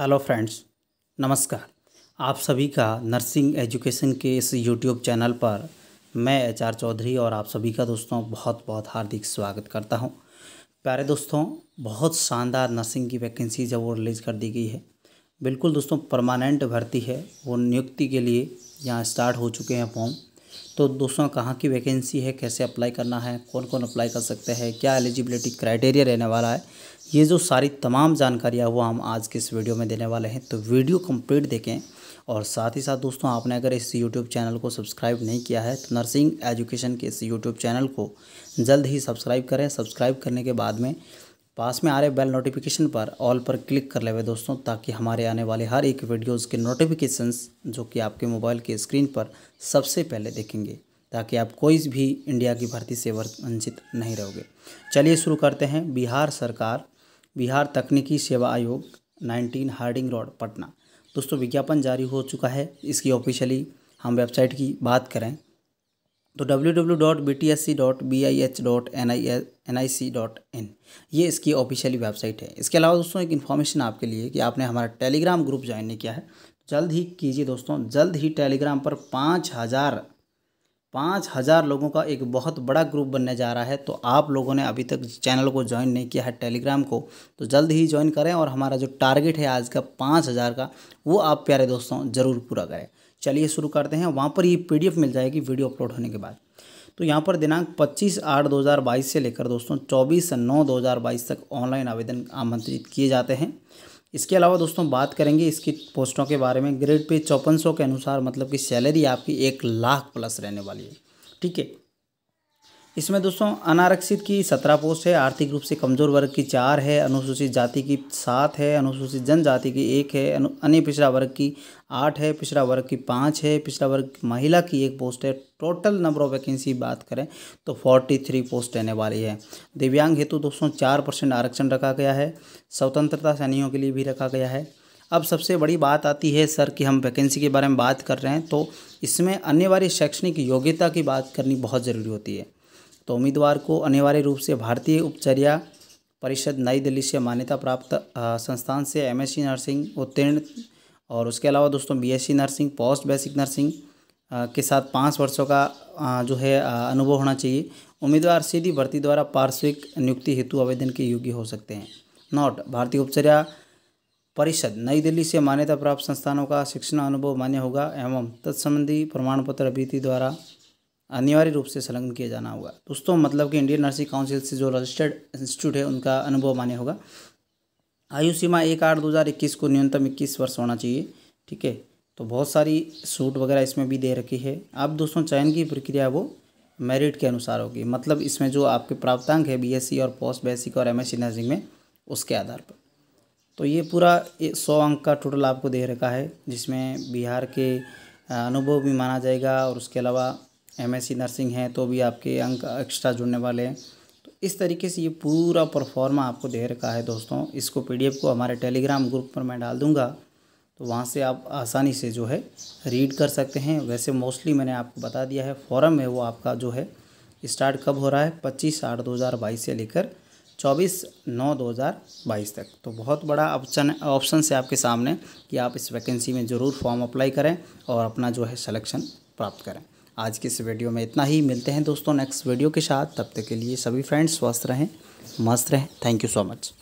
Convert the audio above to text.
hello friends नमस्कार आप सभी का नर्सिंग एजुकेशन के इस यूट्यूब चैनल पर मैं एच आर चौधरी और आप सभी का दोस्तों बहुत बहुत हार्दिक स्वागत करता हूं प्यारे दोस्तों बहुत शानदार नर्सिंग की वैकेंसी जब वो रिलीज़ कर दी गई है बिल्कुल दोस्तों परमानेंट भर्ती है वो नियुक्ति के लिए यहाँ स्टार्ट हो चुके हैं फॉर्म तो दोस्तों कहाँ की वैकेंसी है कैसे अप्लाई करना है कौन कौन अप्लाई कर सकते हैं क्या एलिजिबिलिटी क्राइटेरिया रहने वाला है ये जो सारी तमाम जानकारियाँ हुआ हम आज के इस वीडियो में देने वाले हैं तो वीडियो कंप्लीट देखें और साथ ही साथ दोस्तों आपने अगर इस यूट्यूब चैनल को सब्सक्राइब नहीं किया है तो नर्सिंग एजुकेशन के इस यूट्यूब चैनल को जल्द ही सब्सक्राइब करें सब्सक्राइब करने के बाद में पास में आ रहे बेल नोटिफिकेशन पर ऑल पर क्लिक कर लेवे दोस्तों ताकि हमारे आने वाले हर एक वीडियोज़ के नोटिफिकेशंस जो कि आपके मोबाइल के स्क्रीन पर सबसे पहले देखेंगे ताकि आप कोई भी इंडिया की भर्ती से वंचित नहीं रहोगे चलिए शुरू करते हैं बिहार सरकार बिहार तकनीकी सेवा आयोग 19 हार्डिंग रोड पटना दोस्तों विज्ञापन जारी हो चुका है इसकी ऑफिशियली हम वेबसाइट की बात करें तो www.btsc.bih.nic.in ये इसकी ऑफिशियली वेबसाइट है इसके अलावा दोस्तों एक इन्फॉर्मेशन आपके लिए कि आपने हमारा टेलीग्राम ग्रुप ज्वाइन नहीं किया है जल्द ही कीजिए दोस्तों जल्द ही टेलीग्राम पर पाँच हज़ार पाँच हज़ार लोगों का एक बहुत बड़ा ग्रुप बनने जा रहा है तो आप लोगों ने अभी तक चैनल को ज्वाइन नहीं किया है टेलीग्राम को तो जल्द ही ज्वाइन करें और हमारा जो टारगेट है आज का पाँच हज़ार का वो आप प्यारे दोस्तों ज़रूर पूरा करें चलिए शुरू करते हैं वहाँ पर ये पीडीएफ मिल जाएगी वीडियो अपलोड होने के बाद तो यहाँ पर दिनांक पच्चीस आठ दो से लेकर दोस्तों चौबीस नौ दो तक ऑनलाइन आवेदन आमंत्रित किए जाते हैं इसके अलावा दोस्तों बात करेंगे इसकी पोस्टों के बारे में ग्रेड पे चौपन के अनुसार मतलब कि सैलरी आपकी एक लाख प्लस रहने वाली है ठीक है इसमें दोस्तों अनारक्षित की सत्रह पोस्ट है आर्थिक रूप से कमजोर वर्ग की चार है अनुसूचित जाति की सात है अनुसूचित जनजाति की एक है अन्य पिछड़ा वर्ग की आठ है पिछड़ा वर्ग की पाँच है पिछड़ा वर्ग महिला की एक पोस्ट है टोटल नंबर ऑफ वैकेंसी बात करें तो फोर्टी थ्री पोस्ट रहने वाली है दिव्यांग हेतु दोस्तों चार परसेंट आरक्षण रखा गया है स्वतंत्रता सैनियों के लिए भी रखा गया है अब सबसे बड़ी बात आती है सर कि हम वैकेंसी के बारे में बात कर रहे हैं तो इसमें अनिवार्य शैक्षणिक योग्यता की बात करनी बहुत ज़रूरी होती है तो उम्मीदवार को अनिवार्य रूप से भारतीय उपचर्या परिषद नई दिल्ली से मान्यता प्राप्त संस्थान से एमएससी नर्सिंग उत्तीर्ण और उसके अलावा दोस्तों BSc nursing post basic nursing के साथ पाँच वर्षों का जो है अनुभव होना चाहिए उम्मीदवार सीधी भर्ती द्वारा पार्श्विक नियुक्ति हेतु आवेदन के योग्य हो सकते हैं नॉट भारतीय उपचर्या परिषद नई दिल्ली से मान्यता प्राप्त संस्थानों का शिक्षण अनुभव मान्य होगा एवं तत्संबंधी प्रमाण पत्र अभिति द्वारा अनिवार्य रूप से संलग्न किया जाना होगा दोस्तों मतलब कि इंडियन नर्सिंग काउंसिल से जो रजिस्टर्ड इंस्टीट्यूट है उनका अनुभव मान्य होगा आयु सीमा एक आठ दो हज़ार इक्कीस को न्यूनतम इक्कीस वर्ष होना चाहिए ठीक है तो बहुत सारी सूट वगैरह इसमें भी दे रखी है अब दोस्तों चयन की प्रक्रिया वो मेरिट के अनुसार होगी मतलब इसमें जो आपके प्राप्तांक है सी e और पोस्ट बेसिक e और सी नर्सिंग e में उसके आधार पर तो ये पूरा सौ अंक का टोटल आपको दे रखा है जिसमें बिहार के अनुभव भी माना जाएगा और उसके अलावा एमएससी नर्सिंग है तो भी आपके अंक एक्स्ट्रा जुड़ने वाले हैं तो इस तरीके से ये पूरा परफॉर्मा आपको दे रखा है दोस्तों इसको पी को हमारे टेलीग्राम ग्रुप पर मैं डाल दूँगा तो वहाँ से आप आसानी से जो है रीड कर सकते हैं वैसे मोस्टली मैंने आपको बता दिया है फॉरम है वो आपका जो है स्टार्ट कब हो रहा है पच्चीस आठ दो हज़ार बाईस से लेकर चौबीस नौ दो हज़ार बाईस तक तो बहुत बड़ा ऑप्शन ऑप्शन से आपके सामने कि आप इस वैकेंसी में ज़रूर फॉर्म अप्लाई करें और अपना जो है सलेक्शन प्राप्त करें आज की इस वीडियो में इतना ही मिलते हैं दोस्तों नेक्स्ट वीडियो के साथ तब तक के लिए सभी फ्रेंड्स स्वस्थ रहें मस्त रहें थैंक यू सो मच